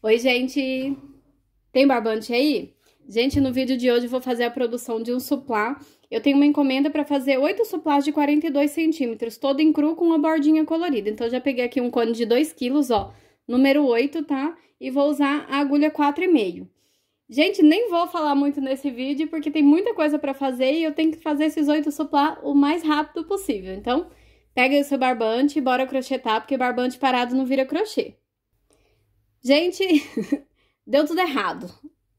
Oi, gente! Tem barbante aí? Gente, no vídeo de hoje eu vou fazer a produção de um suplá. Eu tenho uma encomenda para fazer oito suplás de 42 centímetros, todo em cru com uma bordinha colorida. Então, já peguei aqui um cone de 2 quilos, ó, número 8, tá? E vou usar a agulha 4,5. Gente, nem vou falar muito nesse vídeo, porque tem muita coisa para fazer e eu tenho que fazer esses oito suplá o mais rápido possível. Então, pega o seu barbante e bora crochetar, porque barbante parado não vira crochê. Gente, deu tudo errado.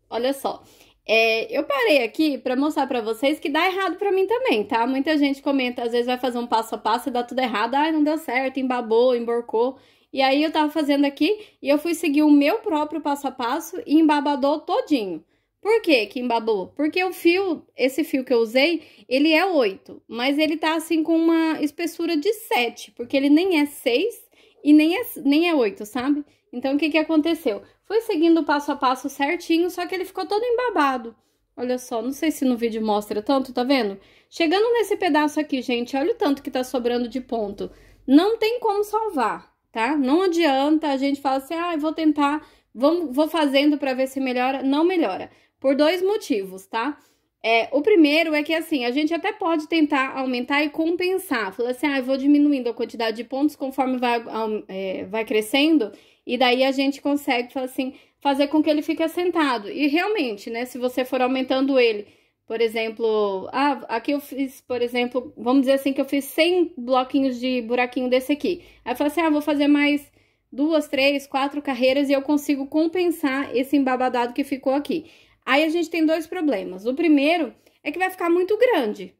Olha só. É, eu parei aqui para mostrar para vocês que dá errado para mim também, tá? Muita gente comenta, às vezes vai fazer um passo a passo e dá tudo errado. Ai, não deu certo, embabou, emborcou. E aí eu tava fazendo aqui e eu fui seguir o meu próprio passo a passo e embabadou todinho. Por que que embabou? Porque o fio, esse fio que eu usei, ele é 8, mas ele tá assim com uma espessura de 7, porque ele nem é 6 e nem é, nem é 8, sabe? Então, o que, que aconteceu? Fui seguindo passo a passo certinho, só que ele ficou todo embabado. Olha só, não sei se no vídeo mostra tanto, tá vendo? Chegando nesse pedaço aqui, gente, olha o tanto que tá sobrando de ponto. Não tem como salvar, tá? Não adianta, a gente falar assim, ah, vou tentar, vamos, vou fazendo pra ver se melhora. Não melhora, por dois motivos, tá? É, o primeiro é que, assim, a gente até pode tentar aumentar e compensar. Falar assim, ah, eu vou diminuindo a quantidade de pontos conforme vai, é, vai crescendo e daí a gente consegue assim, fazer com que ele fique assentado. E realmente, né, se você for aumentando ele, por exemplo, ah, aqui eu fiz, por exemplo, vamos dizer assim que eu fiz 100 bloquinhos de buraquinho desse aqui. Aí eu falo assim, ah, vou fazer mais duas, três, quatro carreiras e eu consigo compensar esse embabadado que ficou aqui. Aí a gente tem dois problemas. O primeiro é que vai ficar muito grande.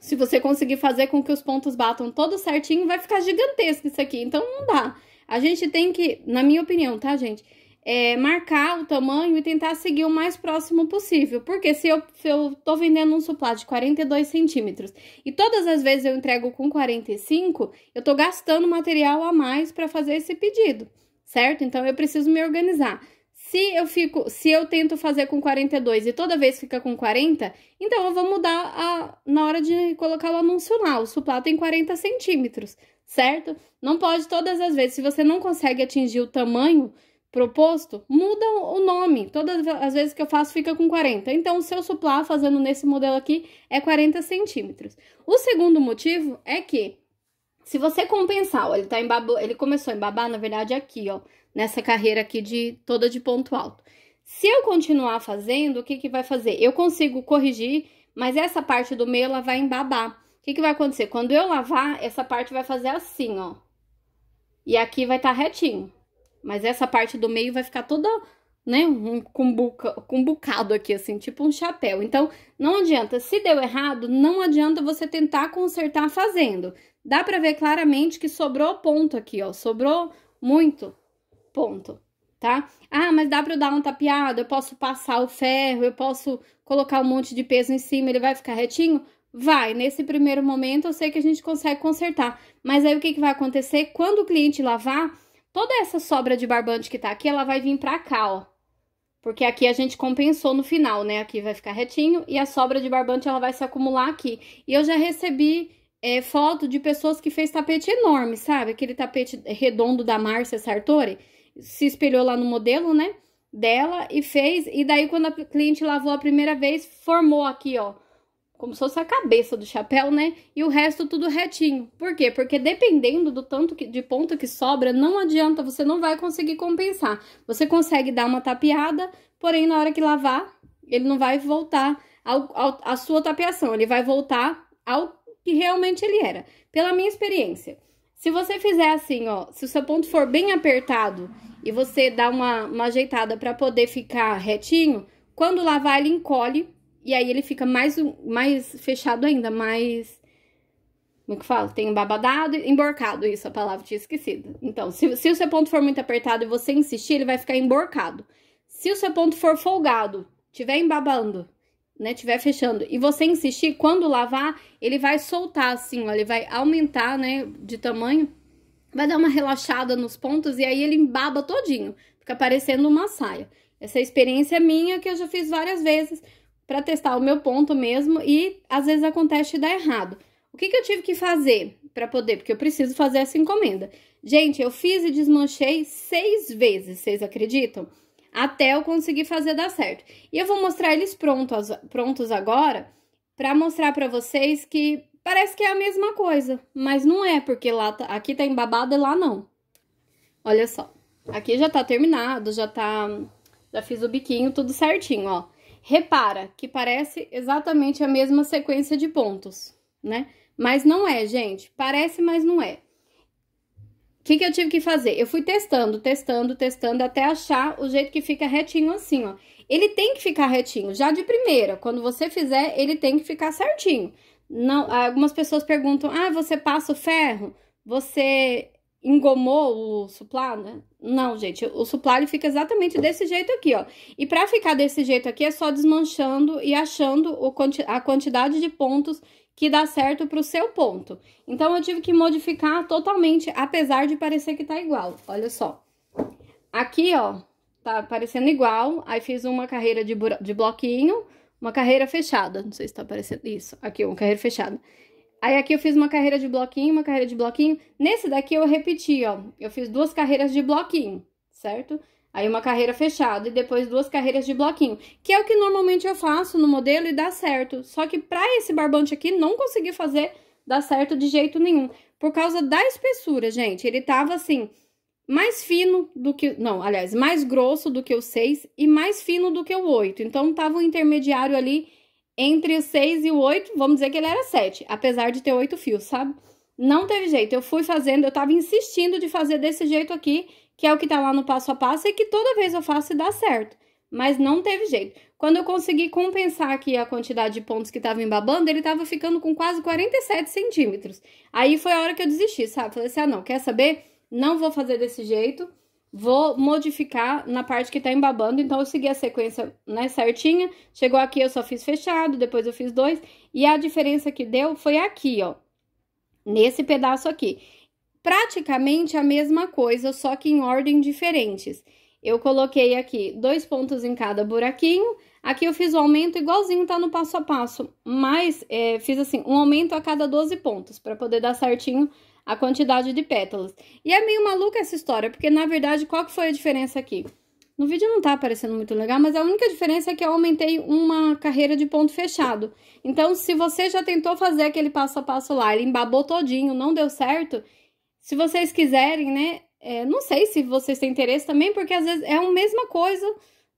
Se você conseguir fazer com que os pontos batam todo certinho, vai ficar gigantesco isso aqui, então não dá. A gente tem que, na minha opinião, tá, gente? É, marcar o tamanho e tentar seguir o mais próximo possível. Porque se eu, se eu tô vendendo um suplá de 42 centímetros e todas as vezes eu entrego com 45, eu tô gastando material a mais para fazer esse pedido, certo? Então eu preciso me organizar. Se eu fico, se eu tento fazer com 42 e toda vez fica com 40, então eu vou mudar a, na hora de colocar o anúncio lá. O suplá tem 40 centímetros, certo? Não pode todas as vezes. Se você não consegue atingir o tamanho proposto, muda o nome. Todas as vezes que eu faço fica com 40. Então, o seu suplá fazendo nesse modelo aqui é 40 centímetros. O segundo motivo é que se você compensar, ó, ele, tá embabou, ele começou a embabar, na verdade, aqui, ó nessa carreira aqui de toda de ponto alto. Se eu continuar fazendo, o que, que vai fazer? Eu consigo corrigir, mas essa parte do meio ela vai embabar. O que, que vai acontecer? Quando eu lavar, essa parte vai fazer assim, ó. E aqui vai estar tá retinho. Mas essa parte do meio vai ficar toda, né, um, cumbuca, cumbucado com bucado aqui, assim, tipo um chapéu. Então, não adianta. Se deu errado, não adianta você tentar consertar fazendo. Dá pra ver claramente que sobrou ponto aqui, ó. Sobrou muito. Ponto. Tá? Ah, mas dá para eu dar uma tapeada? eu posso passar o ferro, eu posso colocar um monte de peso em cima, ele vai ficar retinho? Vai, nesse primeiro momento eu sei que a gente consegue consertar. Mas aí o que, que vai acontecer? Quando o cliente lavar, toda essa sobra de barbante que tá aqui, ela vai vir pra cá, ó. Porque aqui a gente compensou no final, né? Aqui vai ficar retinho e a sobra de barbante ela vai se acumular aqui. E eu já recebi é, foto de pessoas que fez tapete enorme, sabe? Aquele tapete redondo da Márcia Sartori se espelhou lá no modelo, né? Dela e fez. E daí, quando a cliente lavou a primeira vez, formou aqui, ó. Como se fosse a cabeça do chapéu, né? E o resto tudo retinho. Por quê? Porque dependendo do tanto que, de ponto que sobra, não adianta, você não vai conseguir compensar. Você consegue dar uma tapeada, porém, na hora que lavar, ele não vai voltar ao, ao, sua tapeação. Ele vai voltar ao que realmente ele era. Pela minha experiência. Se você fizer assim, ó, se o seu ponto for bem apertado e você dá uma, uma ajeitada para poder ficar retinho, quando lavar ele encolhe e aí ele fica mais, mais fechado ainda, mais... Como é que fala? Tem um babadado, emborcado, isso, a palavra tinha esquecido. Então, se, se o seu ponto for muito apertado e você insistir, ele vai ficar emborcado. Se o seu ponto for folgado, tiver embabando, né, tiver fechando e você insistir, quando lavar, ele vai soltar assim, ó, ele vai aumentar, né, de tamanho, vai dar uma relaxada nos pontos e aí ele embaba todinho, fica parecendo uma saia. Essa experiência é minha que eu já fiz várias vezes para testar o meu ponto mesmo e às vezes acontece e dá errado. O que, que eu tive que fazer para poder? Porque eu preciso fazer essa encomenda. Gente, eu fiz e desmanchei seis vezes, vocês acreditam? até eu conseguir fazer dar certo. E eu vou mostrar eles prontos, prontos agora para mostrar para vocês que parece que é a mesma coisa, mas não é, porque lá tá, aqui tá embabado e lá não. Olha só, aqui já tá terminado, já tá, já fiz o biquinho tudo certinho, ó. Repara que parece exatamente a mesma sequência de pontos, né? Mas não é, gente. Parece, mas não é. O que, que eu tive que fazer? Eu fui testando, testando, testando, até achar o jeito que fica retinho assim, ó. Ele tem que ficar retinho, já de primeira. Quando você fizer, ele tem que ficar certinho. Não, algumas pessoas perguntam, ah, você passa o ferro? Você engomou o suplá, né? Não, gente, o suplá ele fica exatamente desse jeito aqui, ó. E para ficar desse jeito aqui é só desmanchando e achando a quantidade de pontos que dá certo para o seu ponto. Então, eu tive que modificar totalmente, apesar de parecer que tá igual. Olha só. Aqui, ó, tá parecendo igual. Aí, fiz uma carreira de, de bloquinho, uma carreira fechada. Não sei se tá aparecendo isso. Aqui, uma carreira fechada. Aí, aqui eu fiz uma carreira de bloquinho, uma carreira de bloquinho. Nesse daqui, eu repeti, ó. Eu fiz duas carreiras de bloquinho, certo? Aí uma carreira fechada e depois duas carreiras de bloquinho, que é o que normalmente eu faço no modelo e dá certo. Só que para esse barbante aqui não consegui fazer dar certo de jeito nenhum, por causa da espessura, gente. Ele tava assim, mais fino do que, não, aliás, mais grosso do que o 6 e mais fino do que o 8. Então tava um intermediário ali entre o 6 e o 8, vamos dizer que ele era 7, apesar de ter oito fios, sabe? Não teve jeito, eu fui fazendo, eu tava insistindo de fazer desse jeito aqui, que é o que está lá no passo a passo e que toda vez eu faço e dá certo. Mas não teve jeito. Quando eu consegui compensar aqui a quantidade de pontos que estava embabando, ele estava ficando com quase 47 centímetros. Aí foi a hora que eu desisti, sabe? Falei assim: ah, não, quer saber? Não vou fazer desse jeito. Vou modificar na parte que tá embabando, então eu segui a sequência né, certinha. Chegou aqui, eu só fiz fechado, depois eu fiz dois. E a diferença que deu foi aqui, ó. Nesse pedaço aqui praticamente a mesma coisa, só que em ordem diferentes. Eu coloquei aqui dois pontos em cada buraquinho. Aqui eu fiz o aumento igualzinho, tá no passo a passo, mas é, fiz assim, um aumento a cada 12 pontos, para poder dar certinho a quantidade de pétalas. E é meio maluca essa história, porque na verdade, qual que foi a diferença aqui? No vídeo não tá aparecendo muito legal, mas a única diferença é que eu aumentei uma carreira de ponto fechado. Então, se você já tentou fazer aquele passo a passo lá, ele embabou todinho, não deu certo, se vocês quiserem, né? É, não sei se vocês têm interesse também, porque às vezes é a mesma coisa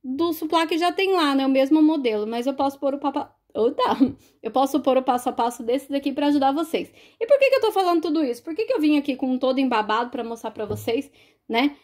do suplá que já tem lá, né? O mesmo modelo, mas eu posso pôr o papá. Ou tá, eu posso pôr o passo a passo desse daqui para ajudar vocês. E por que, que eu tô falando tudo isso? Por que, que eu vim aqui com todo embabado para mostrar para vocês, né?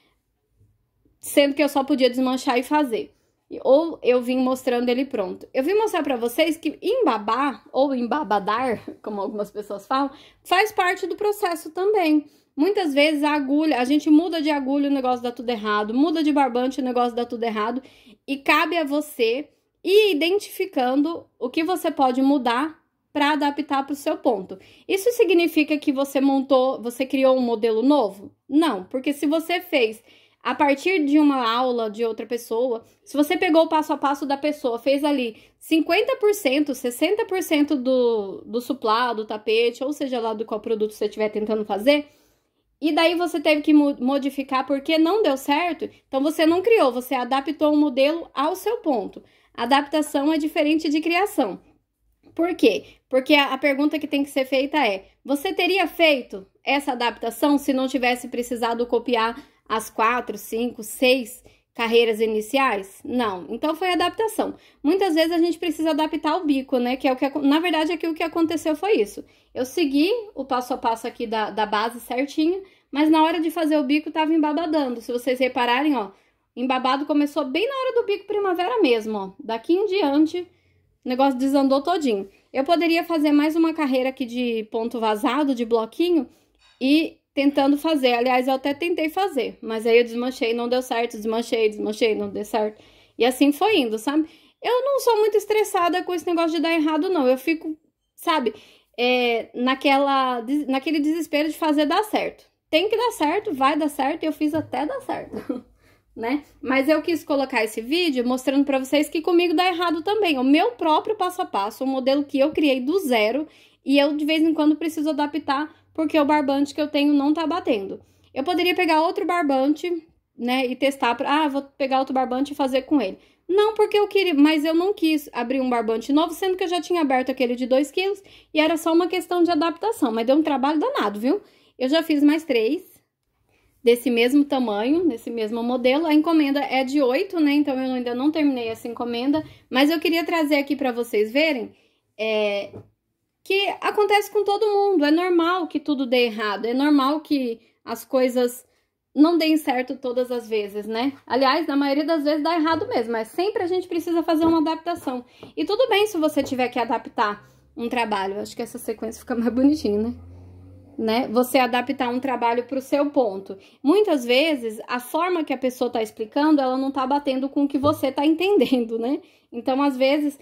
Sendo que eu só podia desmanchar e fazer ou eu vim mostrando ele pronto. Eu vim mostrar para vocês que embabar ou embabadar, como algumas pessoas falam, faz parte do processo também. Muitas vezes a agulha, a gente muda de agulha o negócio dá tudo errado, muda de barbante o negócio dá tudo errado e cabe a você ir identificando o que você pode mudar para adaptar para o seu ponto. Isso significa que você montou, você criou um modelo novo? Não, porque se você fez a partir de uma aula de outra pessoa, se você pegou o passo a passo da pessoa, fez ali 50%, 60% do, do suplá, do tapete, ou seja lá do qual produto você estiver tentando fazer, e daí você teve que modificar porque não deu certo, então você não criou, você adaptou o um modelo ao seu ponto. Adaptação é diferente de criação. Por quê? Porque a, a pergunta que tem que ser feita é: você teria feito essa adaptação se não tivesse precisado copiar as quatro, cinco, seis carreiras iniciais? Não. Então foi adaptação. Muitas vezes a gente precisa adaptar o bico, né? Que é o que na verdade aqui o que aconteceu foi isso. Eu segui o passo a passo aqui da, da base certinho, mas na hora de fazer o bico tava embabadando. Se vocês repararem, ó, embabado começou bem na hora do bico primavera mesmo, ó. Daqui em diante, o negócio desandou todinho. Eu poderia fazer mais uma carreira aqui de ponto vazado, de bloquinho, e tentando fazer. Aliás, eu até tentei fazer, mas aí eu desmanchei, não deu certo, desmanchei, desmanchei, não deu certo. E assim foi indo, sabe? Eu não sou muito estressada com esse negócio de dar errado, não. Eu fico, sabe, é, naquela, naquele desespero de fazer dar certo. Tem que dar certo, vai dar certo, e eu fiz até dar certo. Né? Mas eu quis colocar esse vídeo mostrando para vocês que comigo dá errado também. O meu próprio passo a passo, um modelo que eu criei do zero e eu de vez em quando preciso adaptar porque o barbante que eu tenho não tá batendo. Eu poderia pegar outro barbante, né, e testar, pra, ah, vou pegar outro barbante e fazer com ele. Não porque eu queria, mas eu não quis abrir um barbante novo, sendo que eu já tinha aberto aquele de 2 quilos e era só uma questão de adaptação, mas deu um trabalho danado, viu? Eu já fiz mais três desse mesmo tamanho, desse mesmo modelo. A encomenda é de 8, né? Então eu ainda não terminei essa encomenda, mas eu queria trazer aqui para vocês verem é, que acontece com todo mundo. É normal que tudo dê errado, é normal que as coisas não deem certo todas as vezes, né? Aliás, na maioria das vezes dá errado mesmo, mas sempre a gente precisa fazer uma adaptação. E tudo bem se você tiver que adaptar um trabalho. Acho que essa sequência fica mais bonitinha, né? Né? Você adaptar um trabalho para o seu ponto. Muitas vezes, a forma que a pessoa está explicando, ela não está batendo com o que você está entendendo, né? Então, às vezes,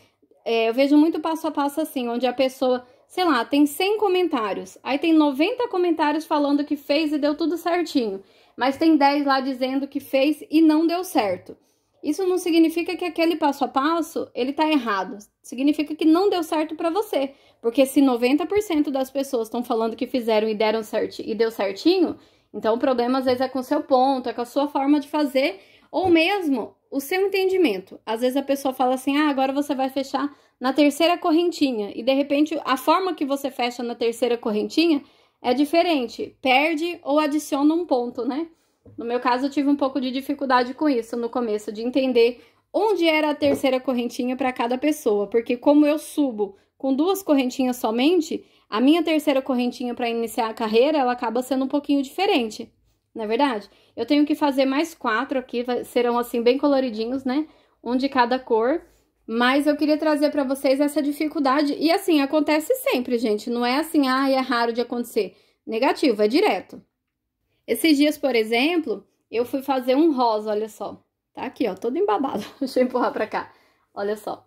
é, eu vejo muito passo a passo assim, onde a pessoa, sei lá, tem 100 comentários, aí tem 90 comentários falando que fez e deu tudo certinho, mas tem 10 lá dizendo que fez e não deu certo. Isso não significa que aquele passo a passo ele tá errado. Significa que não deu certo para você, porque se 90% das pessoas estão falando que fizeram e deram certo e deu certinho, então o problema às vezes é com o seu ponto, é com a sua forma de fazer, ou mesmo o seu entendimento. Às vezes a pessoa fala assim: ah, agora você vai fechar na terceira correntinha. E de repente a forma que você fecha na terceira correntinha é diferente. Perde ou adiciona um ponto, né? No meu caso, eu tive um pouco de dificuldade com isso no começo, de entender onde era a terceira correntinha para cada pessoa. Porque como eu subo com duas correntinhas somente, a minha terceira correntinha para iniciar a carreira ela acaba sendo um pouquinho diferente na é verdade? Eu tenho que fazer mais quatro aqui, serão assim bem coloridinhos, né? Um de cada cor. Mas eu queria trazer para vocês essa dificuldade. E assim, acontece sempre, gente. Não é assim, ah, é raro de acontecer. Negativo, é direto. Esses dias, por exemplo, eu fui fazer um rosa, olha só. Tá aqui, ó, todo embabado. Deixa eu empurrar pra cá. Olha só.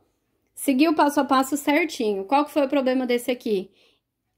Segui o passo a passo certinho. Qual que foi o problema desse aqui?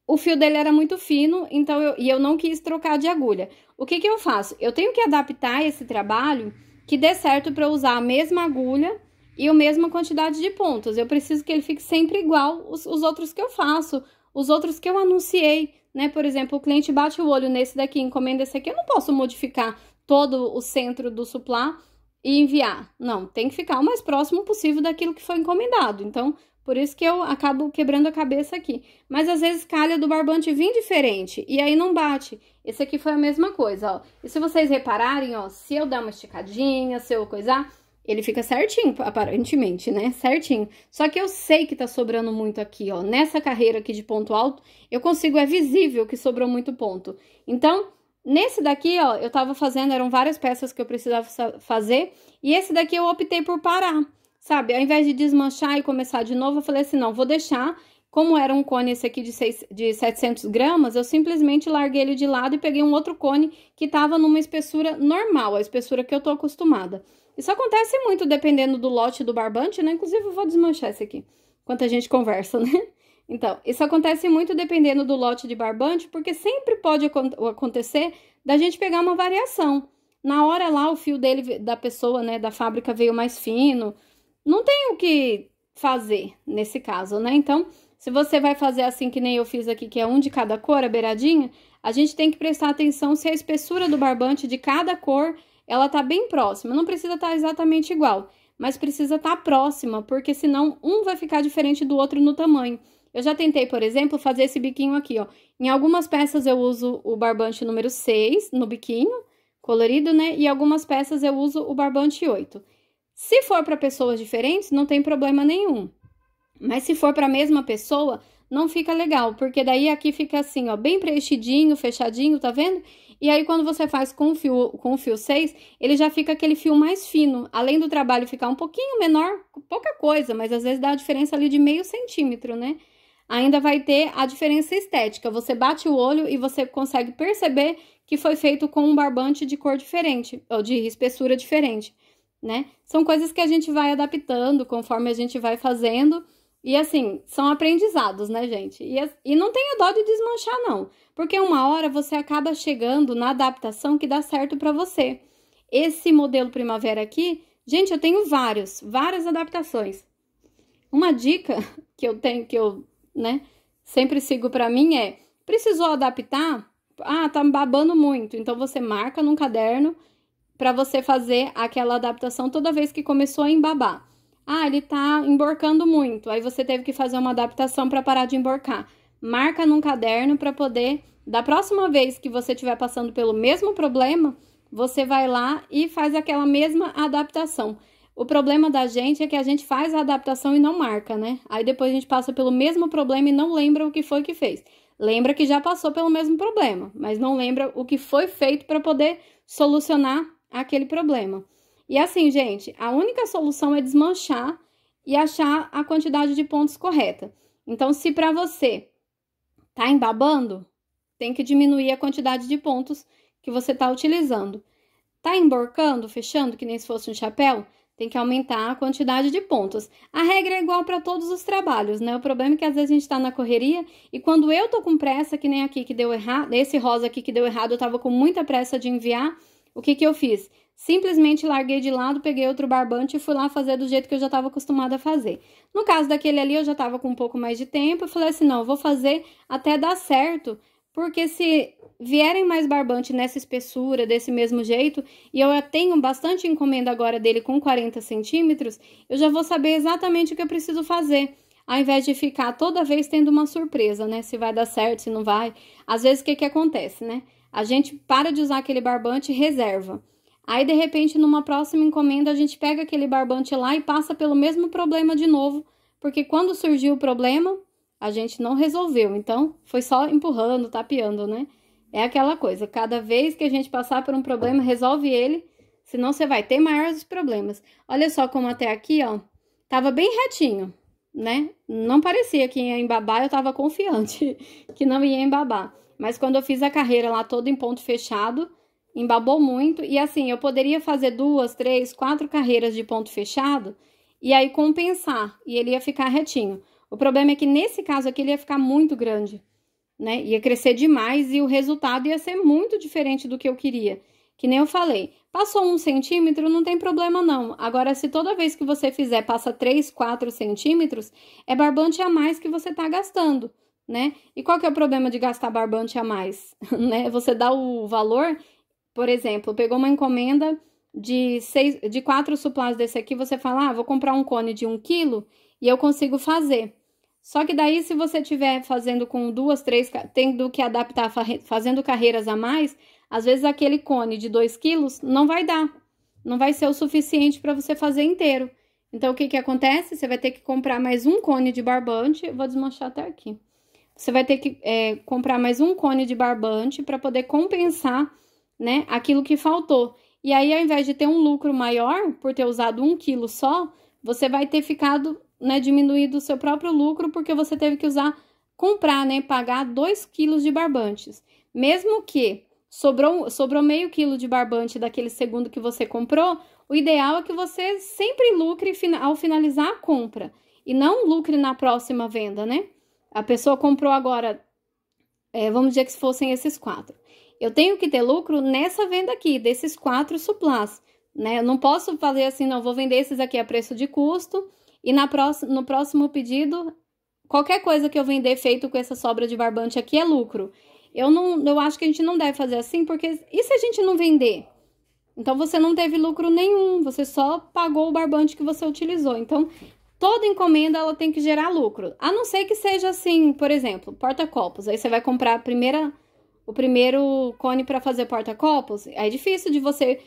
o fio dele era muito fino, então eu, e eu não quis trocar de agulha. O que, que eu faço? Eu tenho que adaptar esse trabalho que dê certo para usar a mesma agulha e a mesma quantidade de pontos. Eu preciso que ele fique sempre igual os, os outros que eu faço, os outros que eu anunciei, né? Por exemplo, o cliente bate o olho nesse daqui, encomenda esse aqui, eu não posso modificar todo o centro do suplá e enviar. Não, tem que ficar o mais próximo possível daquilo que foi encomendado. Então, por isso que eu acabo quebrando a cabeça aqui. Mas às vezes calha do barbante vir diferente e aí não bate. Esse aqui foi a mesma coisa, ó. E se vocês repararem, ó, se eu dar uma esticadinha, se eu coisar, ele fica certinho, aparentemente, né? Certinho. Só que eu sei que tá sobrando muito aqui, ó. Nessa carreira aqui de ponto alto, eu consigo, é visível que sobrou muito ponto. Então, Nesse daqui, ó, eu tava fazendo, eram várias peças que eu precisava fazer, e esse daqui eu optei por parar. Sabe, ao invés de desmanchar e começar de novo, eu falei assim, não, vou deixar. Como era um cone esse aqui de, seis de 700 gramas, eu simplesmente larguei ele de lado e peguei um outro cone que tava numa espessura normal, a espessura que eu tô acostumada. Isso acontece muito dependendo do lote do barbante, né? Inclusive, eu vou desmanchar esse aqui, enquanto a gente conversa, né? Então, isso acontece muito dependendo do lote de barbante, porque sempre pode acontecer da gente pegar uma variação. Na hora lá, o fio dele, da pessoa, né, da fábrica veio mais fino, não tem o que fazer nesse caso, né? Então, se você vai fazer assim que nem eu fiz aqui, que é um de cada cor, a beiradinha, a gente tem que prestar atenção se a espessura do barbante de cada cor, ela tá bem próxima. Não precisa estar tá exatamente igual, mas precisa estar tá próxima, porque senão um vai ficar diferente do outro no tamanho. Eu já tentei, por exemplo, fazer esse biquinho aqui, ó. Em algumas peças eu uso o barbante número 6 no biquinho, colorido, né? E algumas peças eu uso o barbante 8. Se for para pessoas diferentes, não tem problema nenhum. Mas se for para a mesma pessoa, não fica legal, porque daí aqui fica assim, ó, bem preenchidinho, fechadinho, tá vendo? E aí quando você faz com o fio, com o fio 6, ele já fica aquele fio mais fino. Além do trabalho ficar um pouquinho menor, pouca coisa, mas às vezes dá a diferença ali de meio centímetro, né? Ainda vai ter a diferença estética. Você bate o olho e você consegue perceber que foi feito com um barbante de cor diferente, ou de espessura diferente né? São coisas que a gente vai adaptando conforme a gente vai fazendo. E assim, são aprendizados, né, gente? E, e não tenha dó de desmanchar, não. Porque uma hora você acaba chegando na adaptação que dá certo para você. Esse modelo primavera aqui, gente, eu tenho vários, várias adaptações. Uma dica que eu tenho, que eu, né, sempre sigo para mim é: precisou adaptar? Ah, tá babando muito. Então você marca num caderno para você fazer aquela adaptação toda vez que começou a embabar. Ah, ele tá emborcando muito. Aí você teve que fazer uma adaptação para parar de emborcar. Marca num caderno para poder da próxima vez que você estiver passando pelo mesmo problema, você vai lá e faz aquela mesma adaptação. O problema da gente é que a gente faz a adaptação e não marca, né? Aí depois a gente passa pelo mesmo problema e não lembra o que foi que fez. Lembra que já passou pelo mesmo problema, mas não lembra o que foi feito para poder solucionar aquele problema. E assim, gente, a única solução é desmanchar e achar a quantidade de pontos correta. Então, se para você tá embabando, tem que diminuir a quantidade de pontos que você está utilizando. Tá emborcando, fechando, que nem se fosse um chapéu, tem que aumentar a quantidade de pontos. A regra é igual para todos os trabalhos, né? O problema é que às vezes a gente está na correria e quando eu tô com pressa, que nem aqui que deu errado, esse rosa aqui que deu errado, eu tava com muita pressa de enviar o que, que eu fiz? Simplesmente larguei de lado, peguei outro barbante e fui lá fazer do jeito que eu já estava acostumada a fazer. No caso daquele ali, eu já estava com um pouco mais de tempo. Eu falei assim: não, vou fazer até dar certo, porque se vierem mais barbante nessa espessura, desse mesmo jeito, e eu tenho bastante encomenda agora dele com 40 centímetros, eu já vou saber exatamente o que eu preciso fazer ao invés de ficar toda vez tendo uma surpresa, né? Se vai dar certo, se não vai. Às vezes, o que, que acontece, né? A gente para de usar aquele barbante e reserva. Aí, de repente, numa próxima encomenda, a gente pega aquele barbante lá e passa pelo mesmo problema de novo, porque quando surgiu o problema, a gente não resolveu. Então, foi só empurrando, tapeando, né? É aquela coisa, cada vez que a gente passar por um problema, resolve ele, senão você vai ter maiores problemas. Olha só como até aqui, ó, tava bem retinho, né? Não parecia que ia embabar, eu tava confiante que não ia embabar. Mas quando eu fiz a carreira lá toda em ponto fechado, embabou muito. E assim, eu poderia fazer duas, três, quatro carreiras de ponto fechado e aí compensar. E ele ia ficar retinho. O problema é que nesse caso aqui ele ia ficar muito grande, né? Ia crescer demais e o resultado ia ser muito diferente do que eu queria. Que nem eu falei, passou um centímetro, não tem problema não. Agora, se toda vez que você fizer passa 3, 4 centímetros, é barbante a mais que você está gastando né? E qual que é o problema de gastar barbante a mais, né? Você dá o valor, por exemplo, pegou uma encomenda de, seis, de quatro suplás desse aqui, você fala, ah, vou comprar um cone de um quilo e eu consigo fazer. Só que daí, se você tiver fazendo com duas, três, tendo que adaptar, fazendo carreiras a mais, às vezes aquele cone de dois quilos não vai dar, não vai ser o suficiente para você fazer inteiro. Então, o que que acontece? Você vai ter que comprar mais um cone de barbante, vou desmanchar até aqui você vai ter que é, comprar mais um cone de barbante para poder compensar, né, aquilo que faltou. E aí, ao invés de ter um lucro maior por ter usado um quilo só, você vai ter ficado, né, diminuído o seu próprio lucro porque você teve que usar, comprar, né, pagar dois quilos de barbantes. Mesmo que sobrou, sobrou meio quilo de barbante daquele segundo que você comprou, o ideal é que você sempre lucre ao finalizar a compra e não lucre na próxima venda, né? A pessoa comprou agora, é, vamos dizer que fossem esses quatro. Eu tenho que ter lucro nessa venda aqui, desses quatro suplás, né? Eu não posso fazer assim, não, vou vender esses aqui a preço de custo e na próxima, no próximo pedido, qualquer coisa que eu vender feito com essa sobra de barbante aqui é lucro. Eu não, eu acho que a gente não deve fazer assim, porque e se a gente não vender? Então você não teve lucro nenhum, você só pagou o barbante que você utilizou. Então toda encomenda ela tem que gerar lucro. A não ser que seja assim, por exemplo, porta-copos. Aí você vai comprar a primeira, o primeiro cone para fazer porta-copos. É difícil de você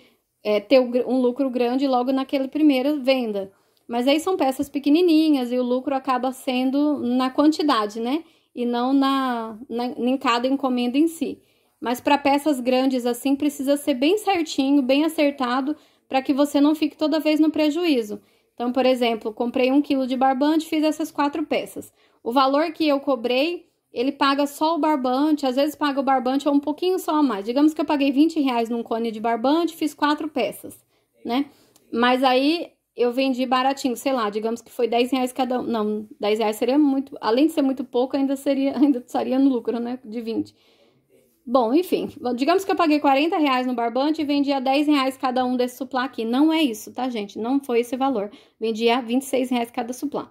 é, ter um lucro grande logo naquela primeira venda. Mas aí são peças pequenininhas e o lucro acaba sendo na quantidade, né? E não na, na em cada encomenda em si. Mas para peças grandes assim precisa ser bem certinho, bem acertado, para que você não fique toda vez no prejuízo. Então, por exemplo, comprei um quilo de barbante, fiz essas quatro peças. O valor que eu cobrei, ele paga só o barbante, às vezes paga o barbante ou um pouquinho só a mais. Digamos que eu paguei 20 reais num cone de barbante, fiz quatro peças, né? Mas aí eu vendi baratinho, sei lá, digamos que foi 10 reais cada um. Não, 10 reais seria muito. Além de ser muito pouco, ainda seria, ainda estaria no lucro, né? De 20. Bom, enfim, digamos que eu paguei 40 reais no barbante e vendia 10 reais cada um desse suplá aqui. Não é isso, tá, gente? Não foi esse valor. Vendia 26 reais cada suplá,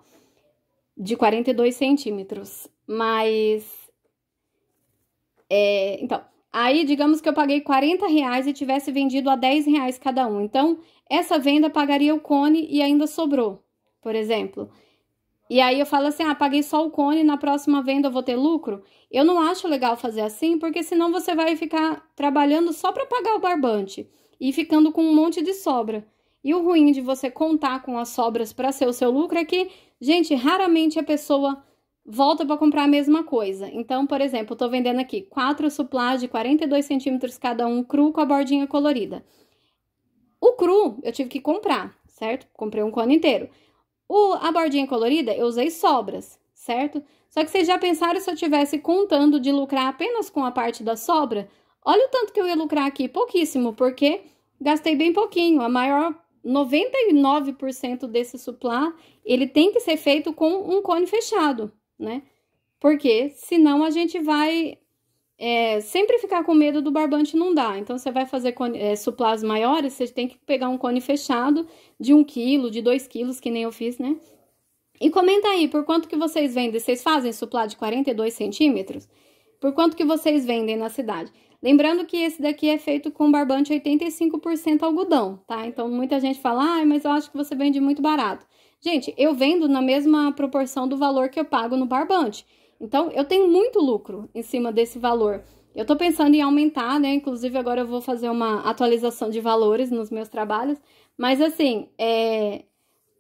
de 42 centímetros. Mas, é, então, aí digamos que eu paguei 40 reais e tivesse vendido a 10 reais cada um. Então, essa venda pagaria o cone e ainda sobrou, por exemplo. E aí eu falo assim: ah, paguei só o cone, na próxima venda eu vou ter lucro. Eu não acho legal fazer assim, porque senão você vai ficar trabalhando só para pagar o barbante e ficando com um monte de sobra. E o ruim de você contar com as sobras para ser o seu lucro é que, gente, raramente a pessoa volta para comprar a mesma coisa. Então, por exemplo, eu vendendo aqui quatro suplás de 42 centímetros cada um cru com a bordinha colorida. O cru eu tive que comprar, certo? Comprei um cone inteiro. O, a bordinha colorida, eu usei sobras, certo? Só que vocês já pensaram se eu tivesse contando de lucrar apenas com a parte da sobra? Olha o tanto que eu ia lucrar aqui, pouquíssimo, porque gastei bem pouquinho. A maior 99% desse suplá, ele tem que ser feito com um cone fechado, né? Porque senão a gente vai é, sempre ficar com medo do barbante não dá. Então, você vai fazer é, suplás maiores, você tem que pegar um cone fechado de um quilo, de dois quilos, que nem eu fiz, né? E comenta aí, por quanto que vocês vendem? Vocês fazem suplá de 42 centímetros? Por quanto que vocês vendem na cidade? Lembrando que esse daqui é feito com barbante 85% algodão, tá? Então, muita gente fala, ah, mas eu acho que você vende muito barato. Gente, eu vendo na mesma proporção do valor que eu pago no barbante. Então, eu tenho muito lucro em cima desse valor. Eu estou pensando em aumentar, né? Inclusive, agora eu vou fazer uma atualização de valores nos meus trabalhos. Mas, assim, é...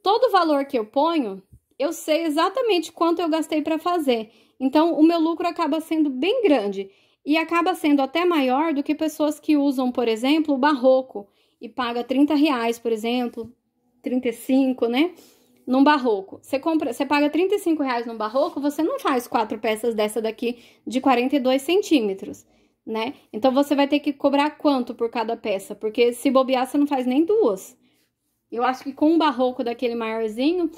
todo valor que eu ponho, eu sei exatamente quanto eu gastei para fazer. Então, o meu lucro acaba sendo bem grande e acaba sendo até maior do que pessoas que usam, por exemplo, o barroco e paga 30 reais, por exemplo, 35, né? num barroco. Você compra, você paga 35 reais num barroco, você não faz quatro peças dessa daqui de 42 centímetros, né? Então, você vai ter que cobrar quanto por cada peça? Porque se bobear, você não faz nem duas. Eu acho que com um barroco daquele maiorzinho,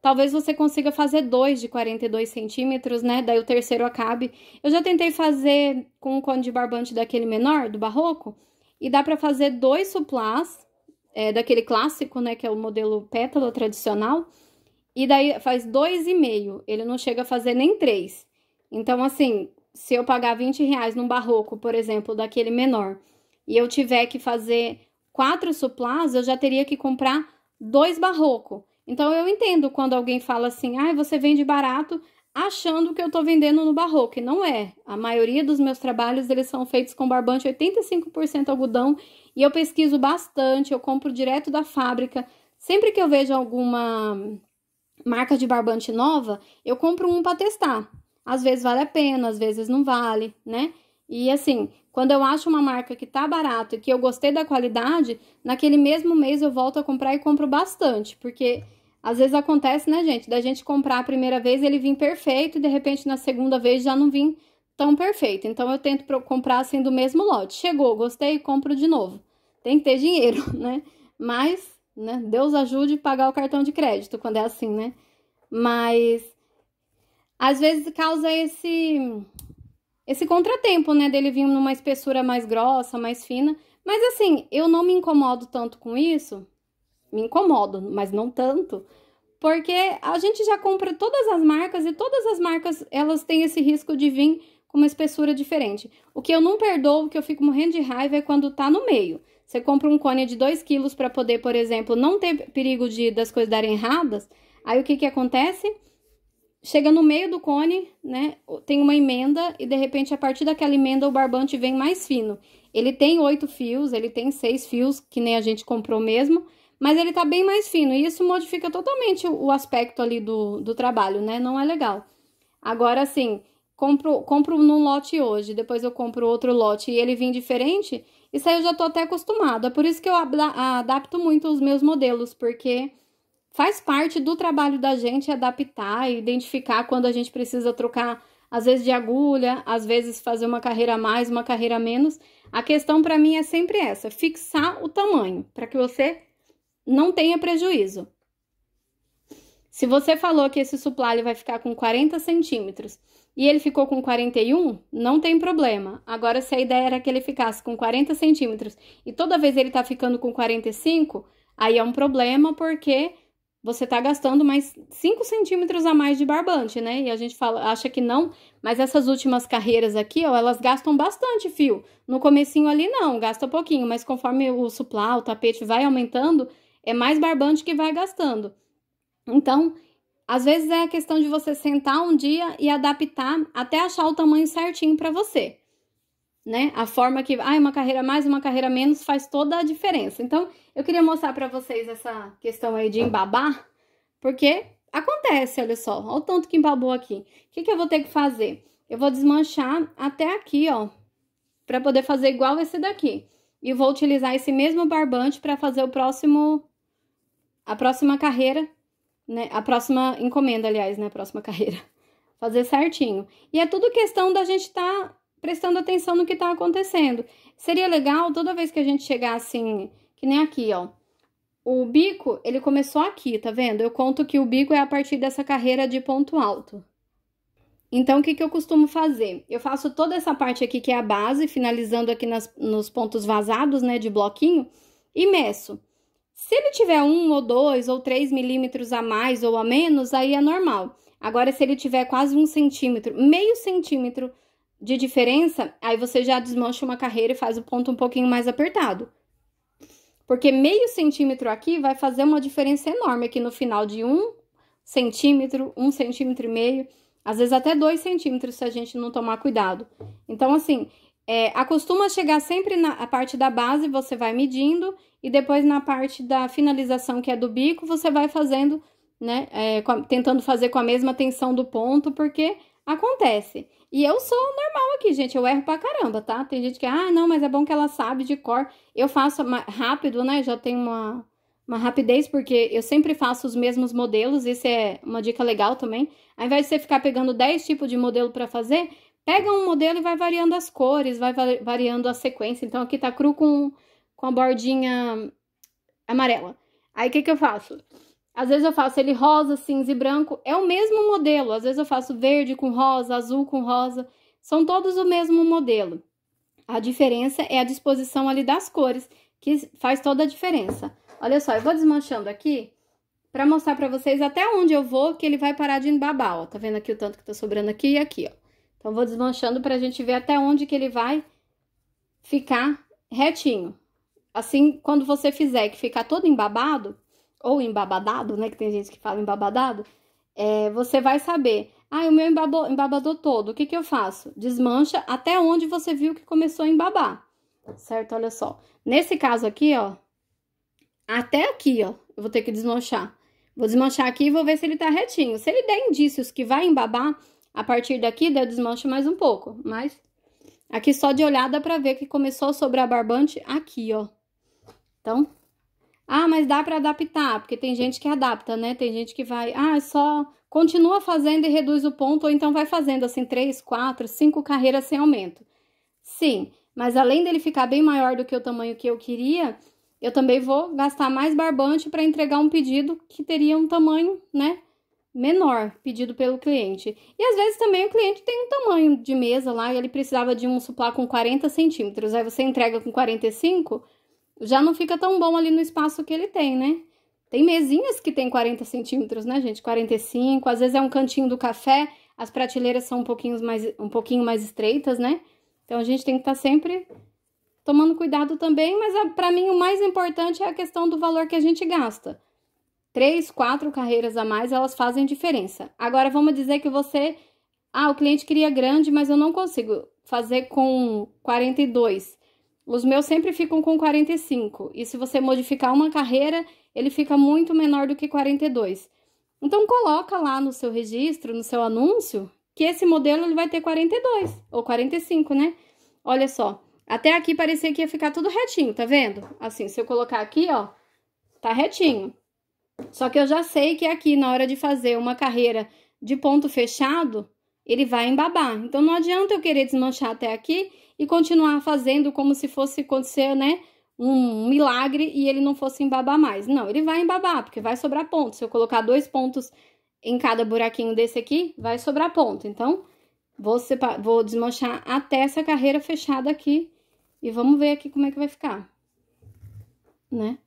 talvez você consiga fazer dois de 42 centímetros, né? Daí o terceiro acabe. Eu já tentei fazer com um cone de barbante daquele menor, do barroco, e dá para fazer dois suplás é, daquele clássico, né, que é o modelo pétalo tradicional, e daí faz dois e meio, ele não chega a fazer nem três. Então, assim, se eu pagar 20 reais num barroco, por exemplo, daquele menor, e eu tiver que fazer quatro suplás, eu já teria que comprar dois barroco. Então, eu entendo quando alguém fala assim, ah, você vende barato, achando que eu estou vendendo no barroco, e não é. A maioria dos meus trabalhos, eles são feitos com barbante 85% algodão, e eu pesquiso bastante, eu compro direto da fábrica. Sempre que eu vejo alguma marca de barbante nova, eu compro um para testar. Às vezes vale a pena, às vezes não vale, né? E assim, quando eu acho uma marca que tá barata e que eu gostei da qualidade, naquele mesmo mês eu volto a comprar e compro bastante, porque às vezes acontece, né, gente, da gente comprar a primeira vez ele vir perfeito e de repente na segunda vez já não vim tão perfeito. Então eu tento comprar assim do mesmo lote. Chegou, gostei, compro de novo. Tem que ter dinheiro, né? Mas, né, Deus ajude a pagar o cartão de crédito quando é assim, né? Mas às vezes causa esse esse contratempo, né, dele vir numa espessura mais grossa, mais fina. Mas assim, eu não me incomodo tanto com isso, me incomodo, mas não tanto, porque a gente já compra todas as marcas e todas as marcas elas têm esse risco de vir com uma espessura diferente. O que eu não perdoo, o que eu fico morrendo de raiva é quando tá no meio. Você compra um cone de 2 quilos para poder, por exemplo, não ter perigo de das coisas darem erradas. Aí o que que acontece? Chega no meio do cone, né? Tem uma emenda e de repente a partir daquela emenda o barbante vem mais fino. Ele tem oito fios, ele tem seis fios, que nem a gente comprou mesmo mas ele tá bem mais fino e isso modifica totalmente o aspecto ali do, do trabalho, né? Não é legal. Agora, assim, compro, compro num lote hoje, depois eu compro outro lote e ele vem diferente, isso aí eu já tô até acostumado. É por isso que eu adapto muito os meus modelos, porque faz parte do trabalho da gente adaptar e identificar quando a gente precisa trocar, às vezes de agulha, às vezes fazer uma carreira a mais, uma carreira a menos. A questão para mim é sempre essa: fixar o tamanho, para que você não tenha prejuízo. Se você falou que esse suplálio vai ficar com 40 centímetros e ele ficou com 41, não tem problema. Agora, se a ideia era que ele ficasse com 40 centímetros e toda vez ele tá ficando com 45, aí é um problema porque você tá gastando mais 5 centímetros a mais de barbante, né? E a gente fala, acha que não, mas essas últimas carreiras aqui, ó, elas gastam bastante fio. No comecinho ali não, gasta pouquinho, mas conforme o suplá, o tapete vai aumentando, é mais barbante que vai gastando. Então, às vezes é a questão de você sentar um dia e adaptar até achar o tamanho certinho para você. Né? A forma que, ah, uma carreira mais, uma carreira menos faz toda a diferença. Então, eu queria mostrar para vocês essa questão aí de embabar, porque acontece, olha só, olha o tanto que embabou aqui. O que, que eu vou ter que fazer? Eu vou desmanchar até aqui, ó, para poder fazer igual esse daqui. E vou utilizar esse mesmo barbante para fazer o próximo a próxima carreira, né? A próxima encomenda, aliás, né? A próxima carreira. Fazer certinho. E é tudo questão da gente estar tá prestando atenção no que está acontecendo. Seria legal toda vez que a gente chegar assim, que nem aqui, ó. O bico, ele começou aqui, tá vendo? Eu conto que o bico é a partir dessa carreira de ponto alto. Então, o que, que eu costumo fazer? Eu faço toda essa parte aqui, que é a base, finalizando aqui nas, nos pontos vazados, né, de bloquinho, e meço. Se ele tiver um ou dois ou três milímetros a mais ou a menos, aí é normal. Agora, se ele tiver quase um centímetro, meio centímetro de diferença, aí você já desmancha uma carreira e faz o ponto um pouquinho mais apertado. Porque meio centímetro aqui vai fazer uma diferença enorme aqui no final de um centímetro, um centímetro e meio, às vezes até dois centímetros se a gente não tomar cuidado. Então, assim, é, acostuma chegar sempre na parte da base, você vai medindo, e depois na parte da finalização, que é do bico, você vai fazendo, né? É, a, tentando fazer com a mesma tensão do ponto, porque acontece. E eu sou normal aqui, gente, eu erro pra caramba, tá? Tem gente que, ah, não, mas é bom que ela sabe de cor. Eu faço rápido, né? Já tenho uma, uma rapidez, porque eu sempre faço os mesmos modelos, isso é uma dica legal também. Ao invés de você ficar pegando 10 tipos de modelo para fazer, pega um modelo e vai variando as cores, vai variando a sequência. Então, aqui tá cru com, com a bordinha amarela. Aí, o que que eu faço? Às vezes eu faço ele rosa, cinza e branco. É o mesmo modelo. Às vezes eu faço verde com rosa, azul com rosa. São todos o mesmo modelo. A diferença é a disposição ali das cores, que faz toda a diferença. Olha só, eu vou desmanchando aqui para mostrar para vocês até onde eu vou que ele vai parar de embabar, ó. Tá vendo aqui o tanto que tá sobrando aqui e aqui, ó. Então, vou desmanchando para a gente ver até onde que ele vai ficar retinho. Assim, quando você fizer que ficar todo embabado, ou embabadado, né? Que tem gente que fala embabadado, é, você vai saber. Ah, o meu embabou, embabadou todo, o que que eu faço? Desmancha até onde você viu que começou a embabar, certo? Olha só. Nesse caso aqui, ó, até aqui, ó, eu vou ter que desmanchar. Vou desmanchar aqui e vou ver se ele tá retinho. Se ele der indícios que vai embabar, a partir daqui, deu eu desmancho mais um pouco, mas aqui só de olhar dá pra ver que começou a sobrar barbante aqui, ó. Então, ah, mas dá pra adaptar, porque tem gente que adapta, né? Tem gente que vai, ah, é só continua fazendo e reduz o ponto, ou então vai fazendo assim, três, quatro, cinco carreiras sem aumento. Sim, mas além dele ficar bem maior do que o tamanho que eu queria, eu também vou gastar mais barbante para entregar um pedido que teria um tamanho, né, menor pedido pelo cliente. E às vezes também o cliente tem um tamanho de mesa lá e ele precisava de um suplá com 40 centímetros. Aí você entrega com 45, já não fica tão bom ali no espaço que ele tem, né? Tem mesinhas que tem 40 centímetros, né, gente? 45, às vezes é um cantinho do café, as prateleiras são um pouquinho mais, um pouquinho mais estreitas, né? Então a gente tem que estar tá sempre tomando cuidado também, mas para mim o mais importante é a questão do valor que a gente gasta três, quatro carreiras a mais, elas fazem diferença. Agora, vamos dizer que você. Ah, o cliente queria grande, mas eu não consigo fazer com 42. Os meus sempre ficam com 45. E se você modificar uma carreira, ele fica muito menor do que 42. Então, coloca lá no seu registro, no seu anúncio, que esse modelo ele vai ter 42 ou 45, né? Olha só, até aqui parecia que ia ficar tudo retinho, tá vendo? Assim, se eu colocar aqui, ó, tá retinho. Só que eu já sei que aqui, na hora de fazer uma carreira de ponto fechado, ele vai embabar. Então, não adianta eu querer desmanchar até aqui e continuar fazendo como se fosse acontecer, né? Um milagre e ele não fosse embabar mais. Não, ele vai embabar, porque vai sobrar ponto. Se eu colocar dois pontos em cada buraquinho desse aqui, vai sobrar ponto. Então, vou, vou desmanchar até essa carreira fechada aqui e vamos ver aqui como é que vai ficar, né?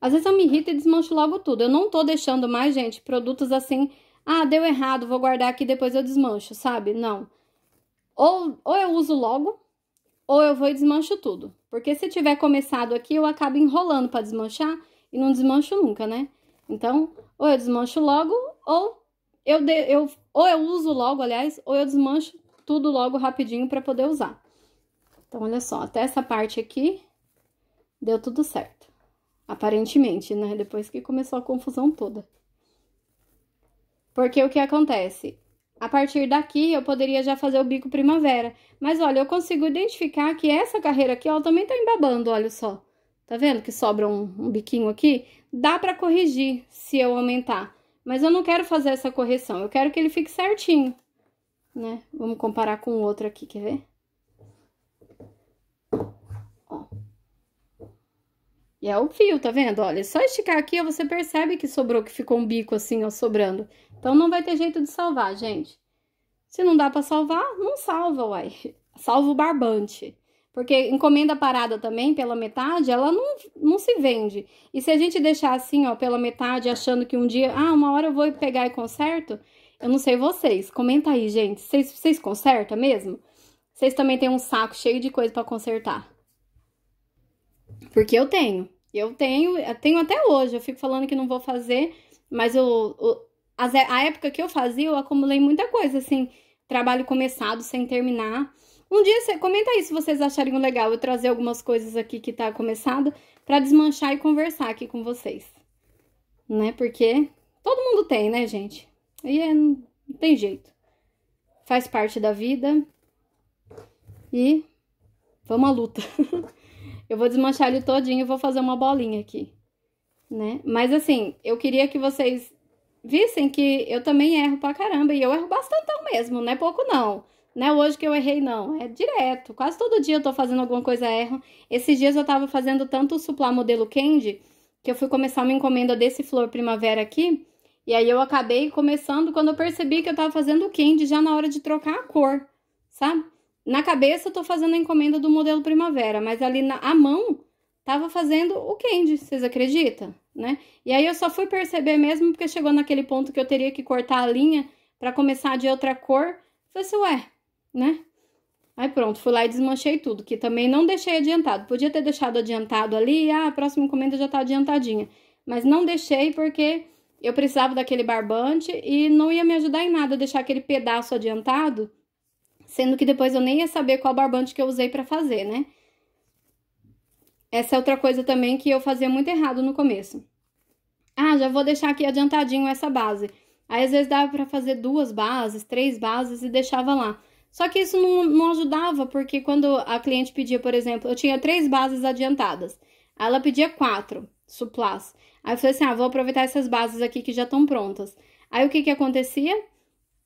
Às vezes eu me irrito e desmancho logo tudo. Eu não tô deixando mais, gente, produtos assim, ah, deu errado, vou guardar aqui depois eu desmancho, sabe? Não. Ou, ou eu uso logo, ou eu vou e desmancho tudo. Porque se tiver começado aqui, eu acabo enrolando para desmanchar e não desmancho nunca, né? Então, ou eu desmancho logo, ou eu, de, eu, ou eu uso logo, aliás, ou eu desmancho tudo logo rapidinho para poder usar. Então, olha só, até essa parte aqui deu tudo certo. Aparentemente, né? Depois que começou a confusão toda. Porque o que acontece? A partir daqui, eu poderia já fazer o bico primavera. Mas olha, eu consigo identificar que essa carreira aqui, ó, também tá embabando, olha só. Tá vendo que sobra um, um biquinho aqui? Dá para corrigir se eu aumentar. Mas eu não quero fazer essa correção, eu quero que ele fique certinho, né? Vamos comparar com o outro aqui, quer ver? E é o fio, tá vendo? Olha, é só esticar aqui, você percebe que sobrou, que ficou um bico assim, ó, sobrando. Então, não vai ter jeito de salvar, gente. Se não dá pra salvar, não salva, uai. Salva o barbante. Porque encomenda parada também, pela metade, ela não, não se vende. E se a gente deixar assim, ó, pela metade, achando que um dia... Ah, uma hora eu vou pegar e conserto. Eu não sei vocês. Comenta aí, gente. vocês consertam mesmo? Vocês também têm um saco cheio de coisa pra consertar. Porque eu tenho. Eu tenho, eu tenho até hoje. Eu fico falando que não vou fazer, mas eu, eu é, a época que eu fazia, eu acumulei muita coisa, assim, trabalho começado sem terminar. Um dia, você, comenta aí se vocês acharem legal eu trazer algumas coisas aqui que tá começado para desmanchar e conversar aqui com vocês. Né? Porque todo mundo tem, né, gente? E é, não tem jeito. Faz parte da vida. E vamos à luta. Eu vou desmanchar ele todinho e vou fazer uma bolinha aqui, né? Mas assim, eu queria que vocês vissem que eu também erro pra caramba. E eu erro bastante mesmo, não é pouco não. Não é hoje que eu errei não, é direto. Quase todo dia eu tô fazendo alguma coisa erro. Esses dias eu tava fazendo tanto o suplá modelo candy, que eu fui começar uma encomenda desse flor primavera aqui. E aí eu acabei começando quando eu percebi que eu tava fazendo o candy já na hora de trocar a cor, sabe? Na cabeça eu tô fazendo a encomenda do modelo primavera, mas ali na a mão tava fazendo o candy, vocês acreditam, né? E aí eu só fui perceber mesmo porque chegou naquele ponto que eu teria que cortar a linha para começar de outra cor. Falei assim, ué, né? Aí pronto, fui lá e desmanchei tudo, que também não deixei adiantado. Podia ter deixado adiantado ali, ah, a próxima encomenda já tá adiantadinha. Mas não deixei porque eu precisava daquele barbante e não ia me ajudar em nada deixar aquele pedaço adiantado sendo que depois eu nem ia saber qual barbante que eu usei para fazer, né? Essa é outra coisa também que eu fazia muito errado no começo. Ah, já vou deixar aqui adiantadinho essa base. Aí às vezes dava para fazer duas bases, três bases e deixava lá. Só que isso não, não ajudava, porque quando a cliente pedia, por exemplo, eu tinha três bases adiantadas. Aí ela pedia quatro suplás. Aí eu falei assim: ah, vou aproveitar essas bases aqui que já estão prontas. Aí o que que acontecia?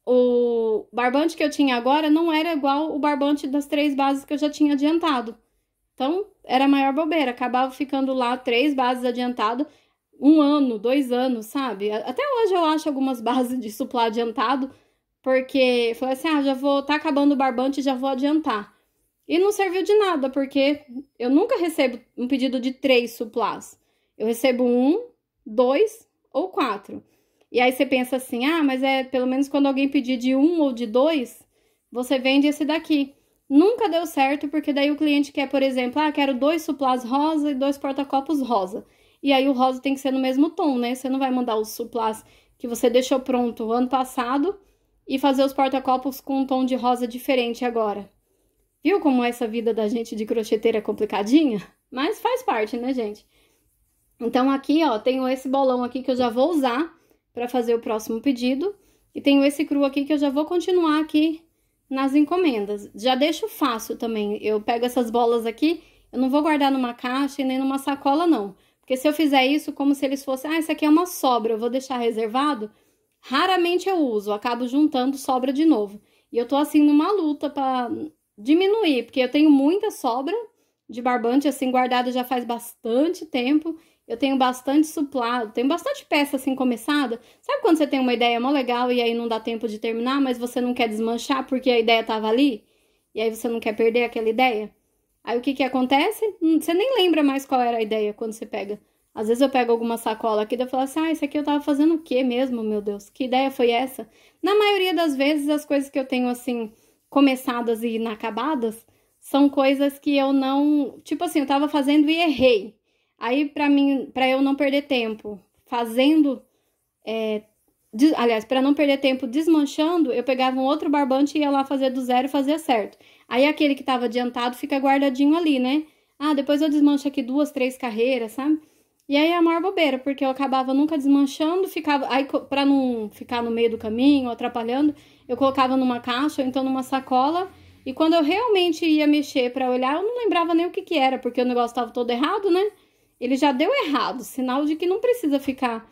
o barbante que eu tinha agora não era igual o barbante das três bases que eu já tinha adiantado. Então, era a maior bobeira. Acabava ficando lá três bases adiantado, um ano, dois anos, sabe? Até hoje eu acho algumas bases de suplá adiantado, porque falei assim: ah, já vou, tá acabando o barbante, já vou adiantar. E não serviu de nada, porque eu nunca recebo um pedido de três suplás. Eu recebo um, dois ou quatro. E aí você pensa assim: ah, mas é pelo menos quando alguém pedir de um ou de dois, você vende esse daqui. Nunca deu certo, porque daí o cliente quer, por exemplo, ah, quero dois suplás rosa e dois porta-copos rosa. E aí o rosa tem que ser no mesmo tom, né? Você não vai mandar os suplás que você deixou pronto ano passado e fazer os porta-copos com um tom de rosa diferente agora. Viu como essa vida da gente de crocheteira é complicadinha? Mas faz parte, né, gente? Então aqui, ó, tenho esse bolão aqui que eu já vou usar para fazer o próximo pedido. E tenho esse cru aqui que eu já vou continuar aqui nas encomendas. Já deixo fácil também. Eu pego essas bolas aqui, eu não vou guardar numa caixa e nem numa sacola, não. Porque se eu fizer isso, como se eles fossem... Ah, isso aqui é uma sobra, eu vou deixar reservado. Raramente eu uso, acabo juntando sobra de novo. E eu tô, assim, numa luta para diminuir, porque eu tenho muita sobra de barbante, assim, guardado já faz bastante tempo. Eu tenho bastante suplado, tenho bastante peça assim começada. Sabe quando você tem uma ideia mó legal e aí não dá tempo de terminar, mas você não quer desmanchar porque a ideia tava ali? E aí você não quer perder aquela ideia? Aí o que que acontece? Hum, você nem lembra mais qual era a ideia quando você pega. Às vezes eu pego alguma sacola aqui e eu falo assim: ah, isso aqui eu tava fazendo o quê mesmo, meu Deus? Que ideia foi essa? Na maioria das vezes, as coisas que eu tenho assim, começadas e inacabadas, são coisas que eu não. Tipo assim, eu tava fazendo e errei. Aí, para mim, para eu não perder tempo fazendo, é, de, aliás, para não perder tempo desmanchando, eu pegava um outro barbante e ia lá fazer do zero e fazia certo. Aí aquele que estava adiantado fica guardadinho ali, né? Ah, depois eu desmancho aqui duas, três carreiras, sabe? E aí é a maior bobeira, porque eu acabava nunca desmanchando, ficava. Aí, pra não ficar no meio do caminho, atrapalhando, eu colocava numa caixa ou então numa sacola. E quando eu realmente ia mexer para olhar, eu não lembrava nem o que, que era, porque o negócio estava todo errado, né? ele já deu errado, sinal de que não precisa ficar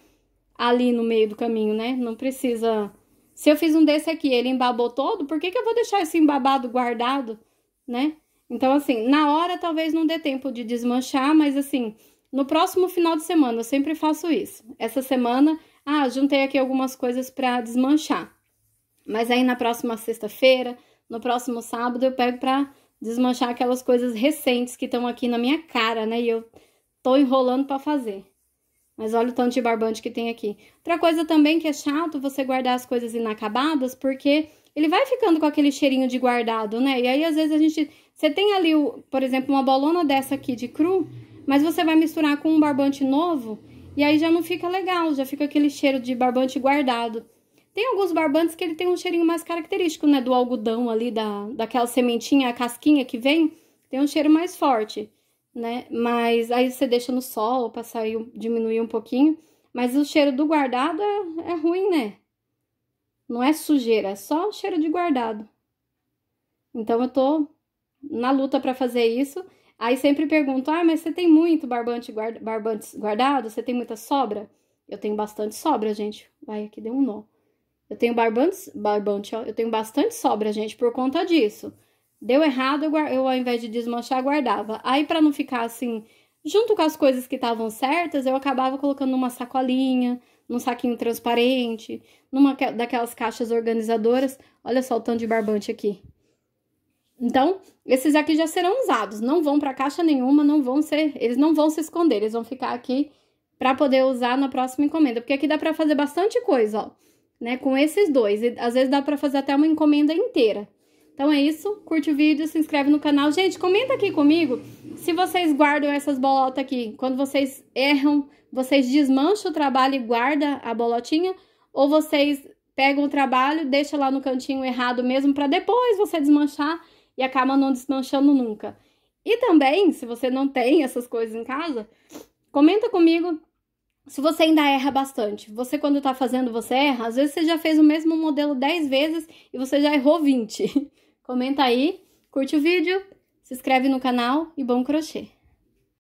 ali no meio do caminho, né? Não precisa. Se eu fiz um desse aqui, ele embabou todo, por que, que eu vou deixar esse embabado guardado, né? Então, assim, na hora talvez não dê tempo de desmanchar, mas assim, no próximo final de semana eu sempre faço isso. Essa semana, ah, juntei aqui algumas coisas para desmanchar. Mas aí na próxima sexta-feira, no próximo sábado, eu pego para desmanchar aquelas coisas recentes que estão aqui na minha cara, né? E eu tô enrolando para fazer. Mas olha o tanto de barbante que tem aqui. Outra coisa também que é chato você guardar as coisas inacabadas, porque ele vai ficando com aquele cheirinho de guardado, né? E aí, às vezes, a gente. Você tem ali, o, por exemplo, uma bolona dessa aqui de cru, mas você vai misturar com um barbante novo, e aí já não fica legal, já fica aquele cheiro de barbante guardado. Tem alguns barbantes que ele tem um cheirinho mais característico, né? Do algodão ali, da, daquela sementinha, a casquinha que vem, tem um cheiro mais forte né? Mas aí você deixa no sol para sair, diminuir um pouquinho. Mas o cheiro do guardado é, é ruim, né? Não é sujeira, é só o cheiro de guardado. Então eu tô na luta para fazer isso. Aí sempre pergunto: ah, mas você tem muito barbante, guarda, barbante guardado? Você tem muita sobra? Eu tenho bastante sobra, gente. Vai, aqui deu um nó. Eu tenho barbantes barbante, ó, eu tenho bastante sobra, gente, por conta disso. Deu errado, eu, eu ao invés de desmanchar, guardava. Aí, para não ficar assim, junto com as coisas que estavam certas, eu acabava colocando numa sacolinha, num saquinho transparente, numa daquelas caixas organizadoras. Olha só o tanto de barbante aqui. Então, esses aqui já serão usados, não vão para caixa nenhuma, não vão ser, eles não vão se esconder, eles vão ficar aqui para poder usar na próxima encomenda, porque aqui dá para fazer bastante coisa, ó, né, com esses dois, e às vezes dá para fazer até uma encomenda inteira. Então é isso, curte o vídeo, se inscreve no canal. Gente, comenta aqui comigo se vocês guardam essas bolotas aqui. Quando vocês erram, vocês desmancham o trabalho e guarda a bolotinha? Ou vocês pegam o trabalho, deixam lá no cantinho errado mesmo para depois você desmanchar e acaba não desmanchando nunca? E também, se você não tem essas coisas em casa, comenta comigo se você ainda erra bastante. Você, quando tá fazendo, você erra. Às vezes você já fez o mesmo modelo 10 vezes e você já errou 20. Comenta aí, curte o vídeo, se inscreve no canal e bom crochê!